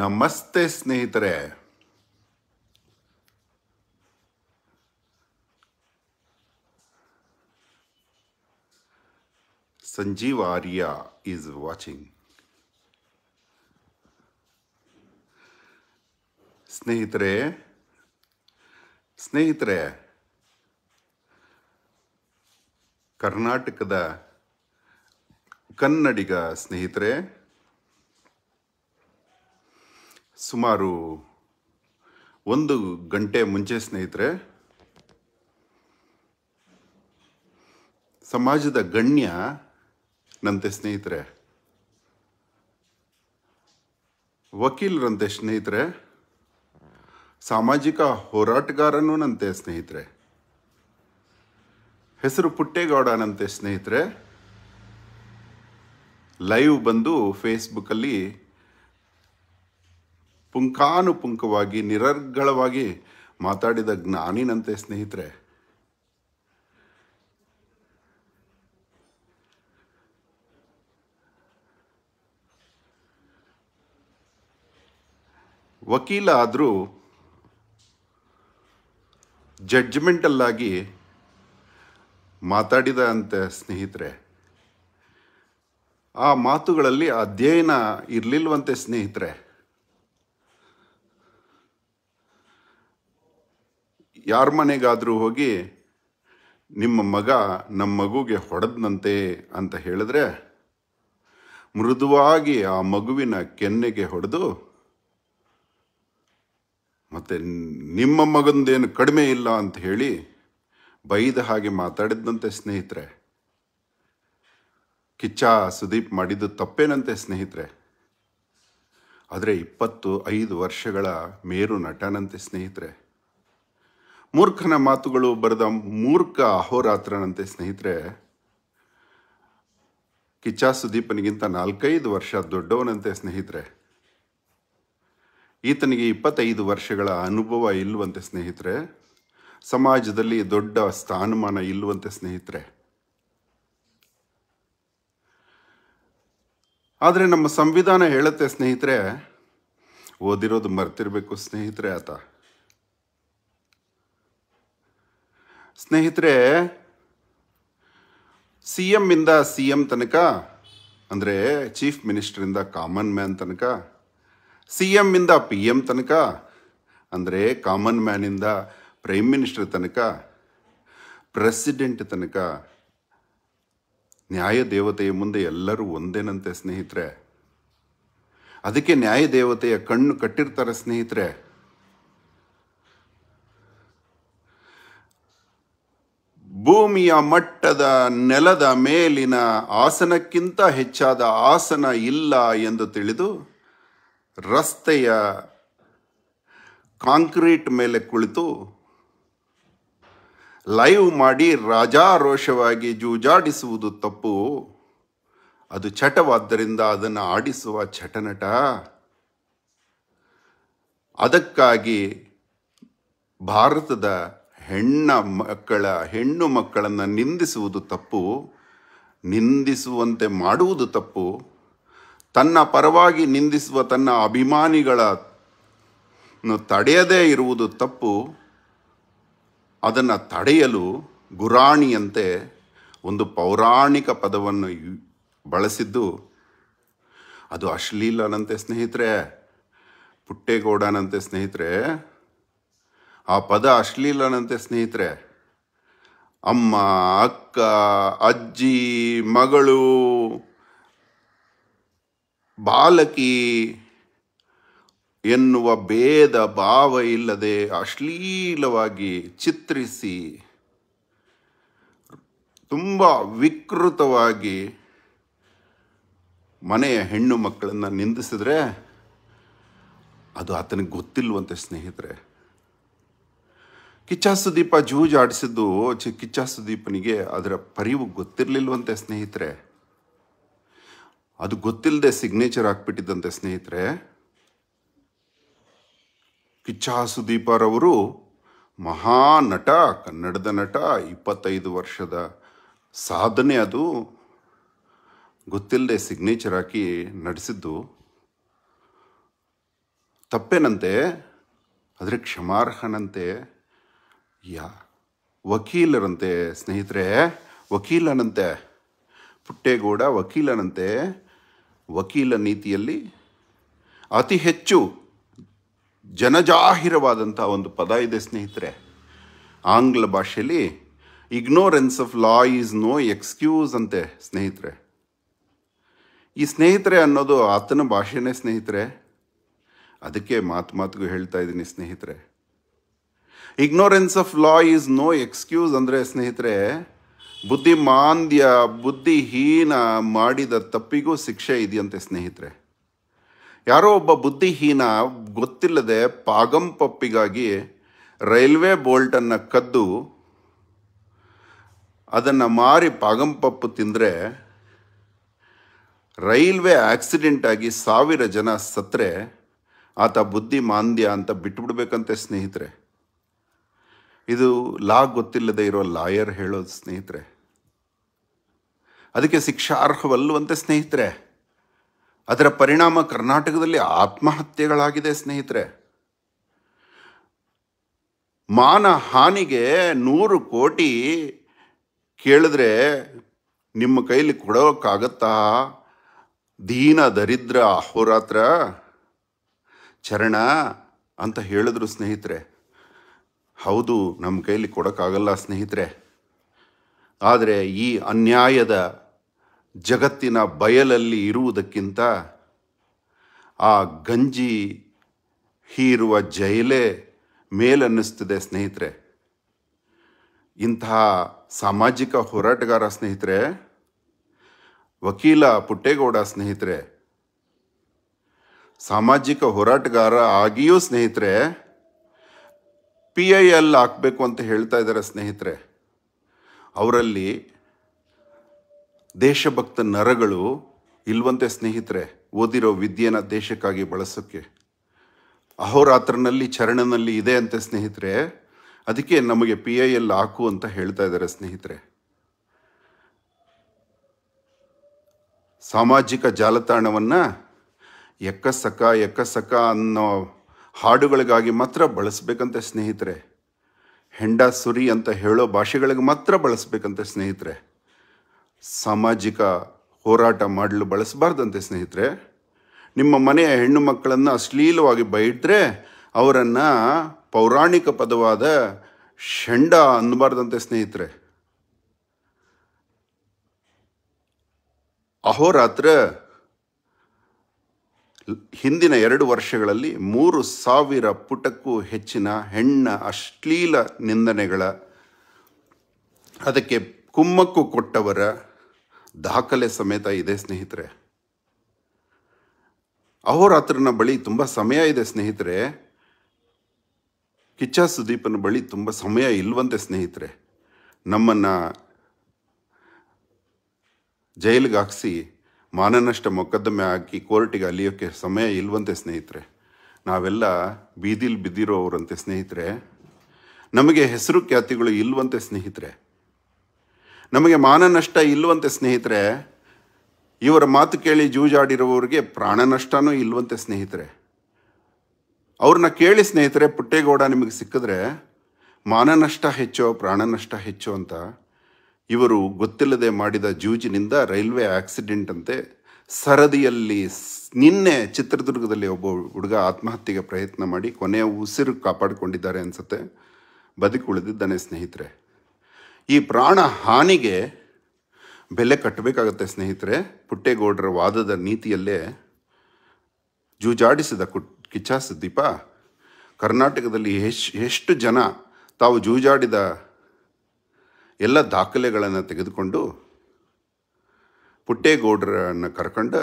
नमस्ते ಸ್ನೇಹಿತರೇ ಸಂಜೀವಾರಿಯಾ is watching ಸ್ನೇಹಿತರೇ ಸ್ನೇಹಿತರೇ ಕರ್ನಾಟಕದ ಕನ್ನಡiga ಸ್ನೇಹಿತರೇ ಸುಮಾರು ಒಂದು ಗಂಟೆ ಮುಂಚೆ ಸ್ನೇಹಿತರೆ ಸಮಾಜದ ಗಣ್ಯ ನಂತೆ ಸ್ನೇಹಿತರೆ ವಕೀಲರಂತೆ ಸ್ನೇಹಿತರೆ ಸಾಮಾಜಿಕ ಹೋರಾಟಗಾರನೂ ನಂತೆ ಸ್ನೇಹಿತರೆ ಹೆಸರು ನಂತೆ ಸ್ನೇಹಿತರೆ ಲೈವ್ ಬಂದು ಫೇಸ್ಬುಕ್ಕಲ್ಲಿ ಪುಂಕಾನುಪುಂಕವಾಗಿ ನಿರರ್ಗಳವಾಗಿ ಮಾತಾಡಿದ ಜ್ಞಾನಿನಂತೆ ಸ್ನೇಹಿತರೆ ವಕೀಲ ಆದರೂ ಜಡ್ಜ್ಮೆಂಟಲ್ಲಾಗಿ ಮಾತಾಡಿದ ಅಂತೆ ಸ್ನೇಹಿತರೆ ಆ ಮಾತುಗಳಲ್ಲಿ ಅಧ್ಯಯನ ಇರಲಿಲ್ವಂತೆ ಸ್ನೇಹಿತರೆ ಯಾರ ಮನೆಗಾದರೂ ಹೋಗಿ ನಿಮ್ಮ ಮಗ ನಮ್ಮ ಮಗುಗೆ ಹೊಡೆದನಂತೆ ಅಂತ ಹೇಳಿದ್ರೆ ಮೃದುವಾಗಿ ಆ ಮಗುವಿನ ಕೆನ್ನೆಗೆ ಹೊಡೆದು ಮತ್ತು ನಿಮ್ಮ ಮಗಂದೇನು ಕಡಿಮೆ ಇಲ್ಲ ಅಂತ ಹೇಳಿ ಬೈದ ಹಾಗೆ ಮಾತಾಡಿದಂತೆ ಸ್ನೇಹಿತರೆ ಕಿಚ್ಚ ಸುದೀಪ್ ಮಾಡಿದ್ದು ತಪ್ಪೇನಂತೆ ಸ್ನೇಹಿತರೆ ಆದರೆ ಇಪ್ಪತ್ತು ಐದು ವರ್ಷಗಳ ಮೇರು ನಟನಂತೆ ಸ್ನೇಹಿತರೆ ಮೂರ್ಖನ ಮಾತುಗಳು ಬರೆದ ಮೂರ್ಖ ಅಹೋರಾತ್ರನಂತೆ ಸ್ನೇಹಿತರೆ ಕಿಚ್ಚಾ ಸುದೀಪನಿಗಿಂತ ನಾಲ್ಕೈದು ವರ್ಷ ದೊಡ್ಡವನಂತೆ ಸ್ನೇಹಿತರೆ ಈತನಿಗೆ ಇಪ್ಪತ್ತೈದು ವರ್ಷಗಳ ಅನುಭವ ಇಲ್ಲವಂತೆ ಸ್ನೇಹಿತರೆ ಸಮಾಜದಲ್ಲಿ ದೊಡ್ಡ ಸ್ಥಾನಮಾನ ಇಲ್ಲವಂತೆ ಸ್ನೇಹಿತರೆ ಆದರೆ ನಮ್ಮ ಸಂವಿಧಾನ ಹೇಳುತ್ತೆ ಸ್ನೇಹಿತರೆ ಓದಿರೋದು ಮರ್ತಿರಬೇಕು ಸ್ನೇಹಿತರೆ ಆತ ಸ್ನೇಹಿತರೆ ಸಿ ಎಮ್ ಇಂದ ಸಿ ಎಮ್ ತನಕ ಅಂದರೆ ಚೀಫ್ ಮಿನಿಸ್ಟ್ರಿಂದ ಕಾಮನ್ ಮ್ಯಾನ್ ತನಕ ಸಿ ಎಮ್ ಇಂದ ಪಿ ಎಮ್ ತನಕ ಅಂದರೆ ಕಾಮನ್ ಮ್ಯಾನಿಂದ ಪ್ರೈಮ್ ಮಿನಿಸ್ಟರ್ ತನಕ ಪ್ರೆಸಿಡೆಂಟ್ ತನಕ ನ್ಯಾಯ ದೇವತೆಯ ಮುಂದೆ ಎಲ್ಲರೂ ಒಂದೇನಂತೆ ಸ್ನೇಹಿತರೆ ಅದಕ್ಕೆ ನ್ಯಾಯ ದೇವತೆಯ ಕಣ್ಣು ಕಟ್ಟಿರ್ತಾರೆ ಸ್ನೇಹಿತರೆ ಭೂಮಿಯ ಮಟ್ಟದ ನೆಲದ ಮೇಲಿನ ಆಸನಕ್ಕಿಂತ ಹೆಚ್ಚಾದ ಆಸನ ಇಲ್ಲ ಎಂದು ತಿಳಿದು ರಸ್ತೆಯ ಕಾಂಕ್ರೀಟ್ ಮೇಲೆ ಕುಳಿತು ಲೈವ್ ಮಾಡಿ ರಾಜಾರೋಷವಾಗಿ ಜೂಜಾಡಿಸುವುದು ತಪ್ಪು ಅದು ಚಟವಾದ್ದರಿಂದ ಅದನ್ನು ಆಡಿಸುವ ಚಟನಟ ಅದಕ್ಕಾಗಿ ಭಾರತದ ಹೆಣ್ಣ ಮಕ್ಕಳ ಹೆಣ್ಣು ಮಕ್ಕಳನ್ನು ನಿಂದಿಸುವುದು ತಪ್ಪು ನಿಂದಿಸುವಂತೆ ಮಾಡುವುದು ತಪ್ಪು ತನ್ನ ಪರವಾಗಿ ನಿಂದಿಸುವ ತನ್ನ ಅಭಿಮಾನಿಗಳ ತಡೆಯದೇ ಇರುವುದು ತಪ್ಪು ಅದನ್ನು ತಡೆಯಲು ಗುರಾಣಿಯಂತೆ ಒಂದು ಪೌರಾಣಿಕ ಪದವನ್ನು ಬಳಸಿದ್ದು ಅದು ಅಶ್ಲೀಲನಂತೆ ಸ್ನೇಹಿತರೆ ಪುಟ್ಟೇಗೌಡನಂತೆ ಸ್ನೇಹಿತರೆ ಆ ಪದ ಅಶ್ಲೀಲನಂತೆ ಸ್ನೇಹಿತರೆ ಅಮ್ಮ ಅಕ್ಕ ಅಜ್ಜಿ ಮಗಳು ಬಾಲಕಿ ಎನ್ನುವ ಭೇದ ಭಾವ ಇಲ್ಲದೆ ಅಶ್ಲೀಲವಾಗಿ ಚಿತ್ರಿಸಿ ತುಂಬ ವಿಕೃತವಾಗಿ ಮನೆಯ ಹೆಣ್ಣು ಮಕ್ಕಳನ್ನು ನಿಂದಿಸಿದ್ರೆ ಅದು ಆತನಿಗೆ ಗೊತ್ತಿಲ್ವಂತೆ ಸ್ನೇಹಿತರೆ ಜೂಜ್ ಚಿಕ್ಕ ಚಿ ದೀಪನಿಗೆ ಅದರ ಪರಿವು ಗೊತ್ತಿರಲಿಲ್ಲವಂತೆ ಸ್ನೇಹಿತರೆ ಅದು ಗೊತ್ತಿಲ್ಲದೆ ಸಿಗ್ನೇಚರ್ ಹಾಕ್ಬಿಟ್ಟಿದ್ದಂತೆ ಸ್ನೇಹಿತರೆ ಮಹಾ ನಟ ಕನ್ನಡದ ನಟ ಇಪ್ಪತ್ತೈದು ವರ್ಷದ ಸಾಧನೆ ಅದು ಗೊತ್ತಿಲ್ಲದೆ ಸಿಗ್ನೇಚರ್ ಹಾಕಿ ನಡೆಸಿದ್ದು ತಪ್ಪೇನಂತೆ ಅದರ ಕ್ಷಮಾರ್ಹನಂತೆ ಯಾ ವಕೀಲರಂತೆ ಸ್ನೇಹಿತರೆ ವಕೀಲನಂತೆ ಪುಟ್ಟೇಗೌಡ ವಕೀಲನಂತೆ ವಕೀಲ ನೀತಿಯಲ್ಲಿ ಅತಿ ಹೆಚ್ಚು ಜನಜಾಹಿರವಾದಂಥ ಒಂದು ಪದ ಇದೆ ಸ್ನೇಹಿತರೆ ಆಂಗ್ಲ ಭಾಷೆಯಲ್ಲಿ ignorance of law is no excuse ಅಂತೆ ಸ್ನೇಹಿತರೆ ಈ ಸ್ನೇಹಿತರೆ ಅನ್ನೋದು ಆತನ ಭಾಷೆನೇ ಸ್ನೇಹಿತರೆ ಅದಕ್ಕೆ ಮಾತು ಮಾತುಗೂ ಹೇಳ್ತಾ ಇದ್ದೀನಿ ಸ್ನೇಹಿತರೆ ignorance of law is no excuse ಅಂದರೆ ಸ್ನೇಹಿತರೆ ಬುದ್ಧಿ ಮಾಂದ್ಯ ಬುದ್ಧಿಹೀನ ಮಾಡಿದ ತಪ್ಪಿಗೂ ಶಿಕ್ಷೆ ಇದೆಯಂತೆ ಸ್ನೇಹಿತರೆ ಯಾರೋ ಒಬ್ಬ ಬುದ್ಧಿಹೀನ ಗೊತ್ತಿಲ್ಲದೆ ಪಾಗಂಪಪ್ಪಿಗಾಗಿ ರೈಲ್ವೆ ಬೋಲ್ಟನ್ನು ಕದ್ದು ಅದನ್ನು ಮಾರಿ ಪಾಗಂಪಪ್ಪು ತಿಂದರೆ ರೈಲ್ವೆ ಆಕ್ಸಿಡೆಂಟ್ ಆಗಿ ಸಾವಿರ ಜನ ಸತ್ತರೆ ಆತ ಬುದ್ಧಿ ಮಾಂದ್ಯ ಅಂತ ಬಿಟ್ಬಿಡ್ಬೇಕಂತೆ ಸ್ನೇಹಿತರೆ ಇದು ಲಾ ಗೊತ್ತಿಲ್ಲದೆ ಇರೋ ಲಾಯರ್ ಹೇಳೋದು ಸ್ನೇಹಿತರೆ ಅದಕ್ಕೆ ಶಿಕ್ಷಾರ್ಹವಲ್ಲವಂತೆ ಸ್ನೇಹಿತರೆ ಅದರ ಪರಿಣಾಮ ಕರ್ನಾಟಕದಲ್ಲಿ ಆತ್ಮಹತ್ಯೆಗಳಾಗಿದೆ ಸ್ನೇಹಿತರೆ ಮಾನ ಹಾನಿಗೆ ನೂರು ಕೋಟಿ ಕೇಳಿದ್ರೆ ನಿಮ್ಮ ಕೈಲಿ ಕೊಡೋಕ್ಕಾಗತ್ತಾ ದೀನ ದರಿದ್ರ ಅಹೋರಾತ್ರ ಚರಣ ಅಂತ ಹೇಳಿದ್ರು ಸ್ನೇಹಿತರೆ ಹೌದು ನಮ್ಮ ಕೈಲಿ ಕೊಡೋಕ್ಕಾಗಲ್ಲ ಸ್ನೇಹಿತರೆ ಆದರೆ ಈ ಅನ್ಯಾಯದ ಜಗತ್ತಿನ ಬಯಲಲ್ಲಿ ಇರುವುದಕ್ಕಿಂತ ಆ ಗಂಜಿ ಹೀರುವ ಜೈಲೇ ಮೇಲನ್ನಿಸ್ತದೆ ಸ್ನೇಹಿತರೆ ಇಂತಹ ಸಾಮಾಜಿಕ ಹೋರಾಟಗಾರ ಸ್ನೇಹಿತರೆ ವಕೀಲ ಪುಟ್ಟೇಗೌಡ ಸ್ನೇಹಿತರೆ ಸಾಮಾಜಿಕ ಹೋರಾಟಗಾರ ಆಗಿಯೂ ಸ್ನೇಹಿತರೆ ಪಿ ಐ ಎಲ್ ಹಾಕಬೇಕು ಅಂತ ಹೇಳ್ತಾ ಇದ್ದಾರೆ ಸ್ನೇಹಿತರೆ ಅವರಲ್ಲಿ ದೇಶಭಕ್ತ ನರಗಳು ಇಲ್ವಂತೆ ಸ್ನೇಹಿತರೆ ಓದಿರೋ ವಿದ್ಯೆನ ದೇಶಕ್ಕಾಗಿ ಬಳಸೋಕ್ಕೆ ಅಹೋರಾತ್ರನಲ್ಲಿ ಚರಣನಲ್ಲಿ ಇದೆ ಅಂತ ಸ್ನೇಹಿತರೆ ಅದಕ್ಕೆ ನಮಗೆ ಪಿ ಐ ಎಲ್ ಹಾಕು ಅಂತ ಹೇಳ್ತಾ ಇದ್ದಾರೆ ಸ್ನೇಹಿತರೆ ಸಾಮಾಜಿಕ ಜಾಲತಾಣವನ್ನು ಎಕ್ಕಸಕ ಎಕ್ಕಸಕ ಅನ್ನೋ ಹಾಡುಗಳಿಗಾಗಿ ಮಾತ್ರ ಬಳಸಬೇಕಂತೆ ಸ್ನೇಹಿತರೆ ಹೆಂಡ ಸುರಿ ಅಂತ ಹೇಳೋ ಭಾಷೆಗಳಿಗೆ ಮಾತ್ರ ಬಳಸಬೇಕಂತೆ ಸ್ನೇಹಿತರೆ ಸಾಮಾಜಿಕ ಹೋರಾಟ ಮಾಡಲು ಬಳಸಬಾರ್ದಂತೆ ಸ್ನೇಹಿತರೆ ನಿಮ್ಮ ಮನೆಯ ಹೆಣ್ಣು ಮಕ್ಕಳನ್ನು ಅಶ್ಲೀಲವಾಗಿ ಬೈಟ್ರೆ ಅವರನ್ನು ಪೌರಾಣಿಕ ಪದವಾದ ಷಂಡ ಅನ್ನಬಾರ್ದಂತೆ ಸ್ನೇಹಿತರೆ ಅಹೋರಾತ್ರ ಹಿಂದಿನ ಎರಡು ವರ್ಷಗಳಲ್ಲಿ ಮೂರು ಸಾವಿರ ಪುಟಕ್ಕೂ ಹೆಚ್ಚಿನ ಹೆಣ್ಣ ಅಶ್ಲೀಲ ನಿಂದನೆಗಳ ಅದಕ್ಕೆ ಕುಮ್ಮಕ್ಕು ಕೊಟ್ಟವರ ದಾಖಲೆ ಸಮೇತ ಇದೆ ಸ್ನೇಹಿತರೆ ಅಹೋರಾತ್ರನ ಬಳಿ ತುಂಬ ಸಮಯ ಇದೆ ಸ್ನೇಹಿತರೆ ಕಿಚ್ಚ ಸುದೀಪನ ಬಳಿ ತುಂಬ ಸಮಯ ಇಲ್ವಂತೆ ಸ್ನೇಹಿತರೆ ನಮ್ಮನ್ನು ಜೈಲಿಗೆ ಮಾನನಷ್ಟ ಮೊಕದ್ದಮೆ ಹಾಕಿ ಕೋರ್ಟಿಗೆ ಅಲಿಯೋಕ್ಕೆ ಸಮಯ ಇಲ್ವಂತೆ ಸ್ನೇಹಿತರೆ ನಾವೆಲ್ಲ ಬೀದಿಲಿ ಬಿದ್ದಿರೋರಂತೆ ಸ್ನೇಹಿತರೆ ನಮಗೆ ಹೆಸರು ಖ್ಯಾತಿಗಳು ಇಲ್ವಂತೆ ಸ್ನೇಹಿತರೆ ನಮಗೆ ಮಾನನಷ್ಟ ಇಲ್ವಂತೆ ಸ್ನೇಹಿತರೆ ಇವರ ಮಾತು ಕೇಳಿ ಜೂಜಾಡಿರುವವರಿಗೆ ಪ್ರಾಣನಷ್ಟನೂ ಇಲ್ವಂತೆ ಸ್ನೇಹಿತರೆ ಅವ್ರನ್ನ ಕೇಳಿ ಸ್ನೇಹಿತರೆ ಪುಟ್ಟೇಗೌಡ ನಿಮಗೆ ಸಿಕ್ಕಿದ್ರೆ ಮಾನನಷ್ಟ ಹೆಚ್ಚೋ ಪ್ರಾಣನಷ್ಟ ಹೆಚ್ಚೋ ಅಂತ ಇವರು ಗೊತ್ತಿಲ್ಲದೆ ಮಾಡಿದ ಜೂಜಿನಿಂದ ರೈಲ್ವೆ ಆಕ್ಸಿಡೆಂಟ್ ಅಂತೆ ಸರದಿಯಲ್ಲಿ ನಿನ್ನೆ ಚಿತ್ರದುರ್ಗದಲ್ಲಿ ಒಬ್ಬ ಹುಡುಗ ಆತ್ಮಹತ್ಯೆಗೆ ಪ್ರಯತ್ನ ಮಾಡಿ ಕೊನೆಯ ಉಸಿರು ಕಾಪಾಡಿಕೊಂಡಿದ್ದಾರೆ ಅನಿಸುತ್ತೆ ಉಳಿದಿದ್ದಾನೆ ಸ್ನೇಹಿತರೆ ಈ ಪ್ರಾಣ ಹಾನಿಗೆ ಬೆಲೆ ಕಟ್ಟಬೇಕಾಗತ್ತೆ ಸ್ನೇಹಿತರೆ ಪುಟ್ಟೇಗೌಡರ ವಾದದ ನೀತಿಯಲ್ಲೇ ಜೂಜಾಡಿಸಿದ ಕುಟ್ ಕಿಚ್ಚ ಸುದ್ದೀಪ ಕರ್ನಾಟಕದಲ್ಲಿ ಎಷ್ಟು ಜನ ತಾವು ಜೂಜಾಡಿದ ಎಲ್ಲ ದಾಖಲೆಗಳನ್ನು ತೆಗೆದುಕೊಂಡು ಪುಟ್ಟೇಗೌಡರನ್ನು ಕರ್ಕೊಂಡು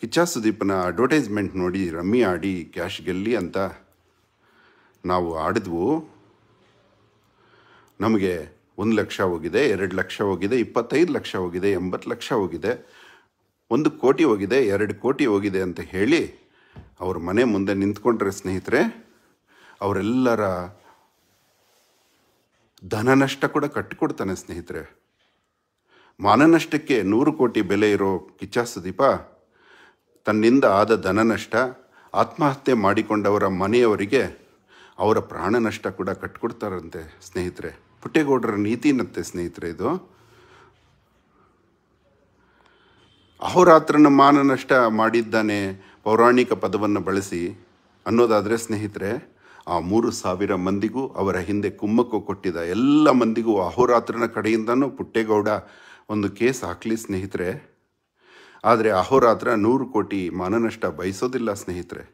ಕಿಚ್ಚ ಸುದೀಪನ ಅಡ್ವರ್ಟೈಸ್ಮೆಂಟ್ ನೋಡಿ ರಮ್ಮಿ ಆಡಿ ಕ್ಯಾಶ್ ಗೆಲ್ಲಿ ಅಂತ ನಾವು ಆಡಿದ್ವು ನಮಗೆ ಒಂದು ಲಕ್ಷ ಹೋಗಿದೆ ಎರಡು ಲಕ್ಷ ಹೋಗಿದೆ ಇಪ್ಪತ್ತೈದು ಲಕ್ಷ ಹೋಗಿದೆ ಎಂಬತ್ತು ಲಕ್ಷ ಹೋಗಿದೆ ಒಂದು ಕೋಟಿ ಹೋಗಿದೆ ಎರಡು ಕೋಟಿ ಹೋಗಿದೆ ಅಂತ ಹೇಳಿ ಅವ್ರ ಮನೆ ಮುಂದೆ ನಿಂತ್ಕೊಂಡ್ರೆ ಸ್ನೇಹಿತರೆ ಅವರೆಲ್ಲರ ಧನ ನಷ್ಟ ಕೂಡ ಕಟ್ಟಿಕೊಡ್ತಾನೆ ಸ್ನೇಹಿತರೆ ಮಾನನಷ್ಟಕ್ಕೆ ನೂರು ಕೋಟಿ ಬೆಲೆ ಇರೋ ಕಿಚ್ಚ ಸುದೀಪ ತನ್ನಿಂದ ಆದ ಧನ ನಷ್ಟ ಆತ್ಮಹತ್ಯೆ ಮಾಡಿಕೊಂಡವರ ಮನೆಯವರಿಗೆ ಅವರ ಪ್ರಾಣ ನಷ್ಟ ಕೂಡ ಕಟ್ಕೊಡ್ತಾರಂತೆ ಸ್ನೇಹಿತರೆ ಪುಟ್ಟೇಗೌಡರ ನೀತಿನಂತೆ ಸ್ನೇಹಿತರೆ ಇದು ಅಹೋರಾತ್ರನ ಮಾನನಷ್ಟ ಮಾಡಿದ್ದಾನೆ ಪೌರಾಣಿಕ ಪದವನ್ನು ಬಳಸಿ ಅನ್ನೋದಾದರೆ ಸ್ನೇಹಿತರೆ ಆ ಮೂರು ಸಾವಿರ ಮಂದಿಗೂ ಅವರ ಹಿಂದೆ ಕುಮ್ಮಕ್ಕು ಕೊಟ್ಟಿದ್ದ ಎಲ್ಲ ಮಂದಿಗೂ ಅಹೋರಾತ್ರನ ಕಡೆಯಿಂದನೂ ಪುಟ್ಟೇಗೌಡ ಒಂದು ಕೇಸ್ ಹಾಕಲಿ ಸ್ನೇಹಿತರೆ ಆದರೆ ಅಹೋರಾತ್ರ ನೂರು ಕೋಟಿ ಮಾನನಷ್ಟ ಬಯಸೋದಿಲ್ಲ ಸ್ನೇಹಿತರೆ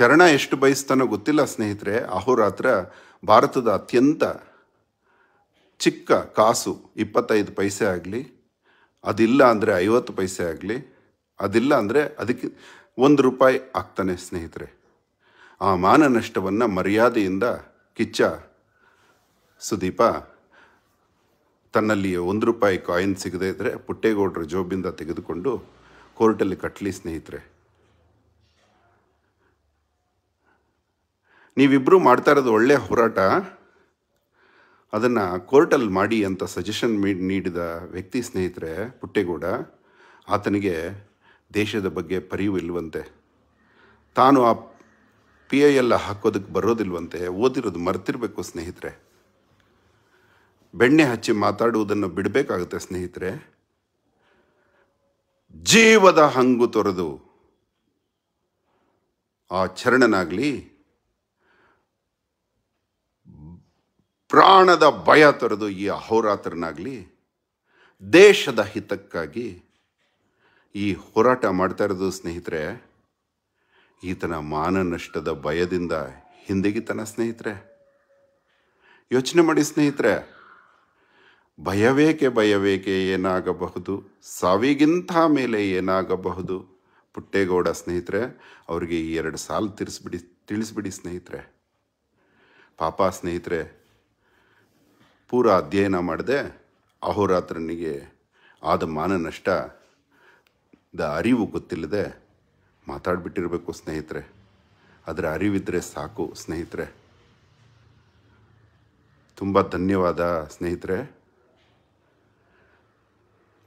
ಚರಣ ಎಷ್ಟು ಬಯಸ್ತಾನೋ ಗೊತ್ತಿಲ್ಲ ಸ್ನೇಹಿತರೆ ಅಹೋರಾತ್ರ ಭಾರತದ ಅತ್ಯಂತ ಚಿಕ್ಕ ಕಾಸು ಇಪ್ಪತ್ತೈದು ಪೈಸೆ ಆಗಲಿ ಅದಿಲ್ಲ ಅಂದರೆ ಐವತ್ತು ಪೈಸೆ ಆಗಲಿ ಅದಿಲ್ಲ ಅಂದರೆ ಅದಕ್ಕೆ ಒಂದು ರೂಪಾಯಿ ಆಗ್ತಾನೆ ಸ್ನೇಹಿತರೆ ಆ ಮಾನ ನಷ್ಟವನ್ನು ಮರ್ಯಾದೆಯಿಂದ ಕಿಚ್ಚ ಸುದೀಪ ತನ್ನಲ್ಲಿ ಒಂದು ರೂಪಾಯಿ ಕಾಯಿನ್ ಸಿಗದೇ ಇದ್ದರೆ ಪುಟ್ಟೇಗೌಡರ ಜೋಬಿಂದ ತೆಗೆದುಕೊಂಡು ಕೋರ್ಟಲ್ಲಿ ಕಟ್ಟಲಿ ಸ್ನೇಹಿತರೆ ನೀವಿಬ್ಬರೂ ಮಾಡ್ತಾ ಇರೋದು ಒಳ್ಳೆಯ ಹೋರಾಟ ಅದನ್ನು ಕೋರ್ಟಲ್ಲಿ ಮಾಡಿ ಅಂತ ಸಜೆಷನ್ ನೀಡಿದ ವ್ಯಕ್ತಿ ಸ್ನೇಹಿತರೆ ಪುಟ್ಟೇಗೌಡ ಆತನಿಗೆ ದೇಶದ ಬಗ್ಗೆ ಪರಿವು ಇಲ್ವಂತೆ ತಾನು ಆ ಪಿ ಐ ಎಲ್ಲ ಹಾಕೋದಕ್ಕೆ ಬರೋದಿಲ್ವಂತೆ ಓದಿರೋದು ಮರ್ತಿರಬೇಕು ಸ್ನೇಹಿತರೆ ಬೆಣ್ಣೆ ಹಚ್ಚಿ ಮಾತಾಡುವುದನ್ನು ಬಿಡಬೇಕಾಗುತ್ತೆ ಸ್ನೇಹಿತರೆ ಜೀವದ ಹಂಗು ತೊರೆದು ಆ ಚರಣನಾಗಲಿ ಪ್ರಾಣದ ಭಯ ತೊರೆದು ಈ ಅಹೋರಾತ್ರನಾಗಲಿ ದೇಶದ ಹಿತಕ್ಕಾಗಿ ಈ ಹೋರಾಟ ಮಾಡ್ತಾ ಇರೋದು ಸ್ನೇಹಿತರೆ ಈತನ ಮಾನನಷ್ಟದ ಭಯದಿಂದ ಹಿಂದೆಗಿತನ ಸ್ನೇಹಿತರೆ ಯೋಚನೆ ಮಾಡಿ ಸ್ನೇಹಿತರೆ ಭಯವೇಕೆ ಭಯವೇಕೆ ಏನಾಗಬಹುದು ಸಾವಿಗಿಂತ ಮೇಲೆ ಏನಾಗಬಹುದು ಪುಟ್ಟೇಗೌಡ ಸ್ನೇಹಿತರೆ ಅವರಿಗೆ ಈ ಎರಡು ಸಾಲು ತಿರ್ಸ್ಬಿಡಿ ತಿಳಿಸ್ಬಿಡಿ ಸ್ನೇಹಿತರೆ ಪಾಪ ಸ್ನೇಹಿತರೆ ಪೂರ ಅಧ್ಯಯನ ಮಾಡಿದೆ ಅಹೋರಾತ್ರನಿಗೆ ಆದ ದ ಅರಿವು ಗೊತ್ತಿಲ್ಲದೆ ಮಾತಾಡ್ಬಿಟ್ಟಿರಬೇಕು ಸ್ನೇಹಿತರೆ ಅದರ ಅರಿವಿದ್ರೆ ಸಾಕು ಸ್ನೇಹಿತರೆ ತುಂಬ ಧನ್ಯವಾದ ಸ್ನೇಹಿತರೆ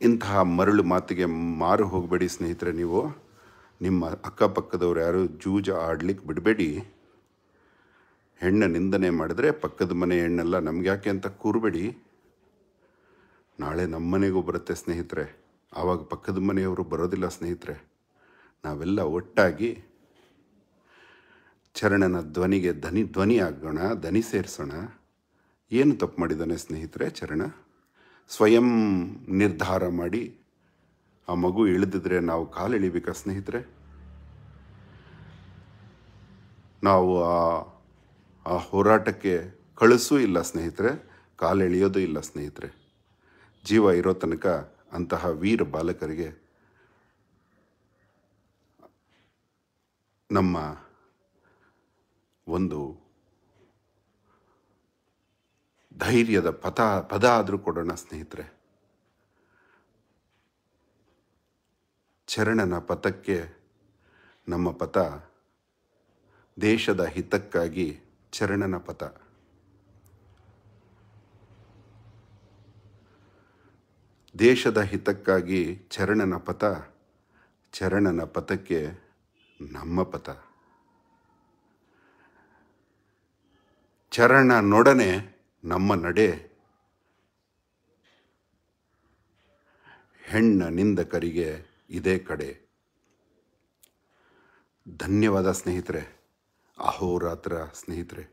ಇಂತಹ ಮರಳು ಮಾತಿಗೆ ಮಾರು ಹೋಗಬೇಡಿ ಸ್ನೇಹಿತರೆ ನೀವು ನಿಮ್ಮ ಅಕ್ಕಪಕ್ಕದವ್ರು ಯಾರು ಜೂಜ ಆಡ್ಲಿಕ್ಕೆ ಬಿಡಬೇಡಿ ಹೆಣ್ಣು ನಿಂದನೆ ಮಾಡಿದ್ರೆ ಪಕ್ಕದ ಮನೆ ಹೆಣ್ಣೆಲ್ಲ ನಮ್ಗೆ ಯಾಕೆ ಅಂತ ಕೂರಬೇಡಿ ನಾಳೆ ನಮ್ಮನೆಗೂ ಬರುತ್ತೆ ಸ್ನೇಹಿತರೆ ಆವಾಗ ಪಕ್ಕದ ಮನೆಯವರು ಬರೋದಿಲ್ಲ ಸ್ನೇಹಿತರೆ ನಾವೆಲ್ಲ ಒಟ್ಟಾಗಿ ಚರಣನ ಧ್ವನಿಗೆ ಧ್ವನಿ ಧ್ವನಿ ಆಗೋಣ ಧ್ವನಿ ಸೇರಿಸೋಣ ಏನು ತಪ್ಪು ಮಾಡಿದ್ದಾನೆ ಸ್ನೇಹಿತರೆ ಚರಣ ಸ್ವಯಂ ನಿರ್ಧಾರ ಮಾಡಿ ಆ ಮಗು ಇಳಿದಿದ್ರೆ ನಾವು ಕಾಲು ಸ್ನೇಹಿತರೆ ನಾವು ಆ ಆ ಹೋರಾಟಕ್ಕೆ ಕಳಿಸೂ ಇಲ್ಲ ಸ್ನೇಹಿತರೆ ಕಾಲೆಳೆಯೋದು ಇಲ್ಲ ಸ್ನೇಹಿತರೆ ಜೀವ ಇರೋ ತನಕ ಅಂತಹ ವೀರ ಬಾಲಕರಿಗೆ ನಮ್ಮ ಒಂದು ಧೈರ್ಯದ ಪಥ ಪದ ಆದರೂ ಕೊಡೋಣ ಸ್ನೇಹಿತರೆ ಚರಣನ ಪಥಕ್ಕೆ ನಮ್ಮ ಪಥ ದೇಶದ ಹಿತಕ್ಕಾಗಿ ಚರಣನ ಪಥ ದೇಶದ ಹಿತಕ್ಕಾಗಿ ಚರಣನ ಪಥ ಚರಣನ ಪಥಕ್ಕೆ ನಮ್ಮ ಪಥ ಚರಣ ನೊಡನೆ ನಮ್ಮ ನಡೆ ಹೆಣ್ಣ ನಿಂದಕರಿಗೆ ಇದೇ ಕಡೆ ಧನ್ಯವಾದ ಸ್ನೇಹಿತರೆ ಅಹೋರಾತ್ರ ಸ್ನೇಹಿತರೆ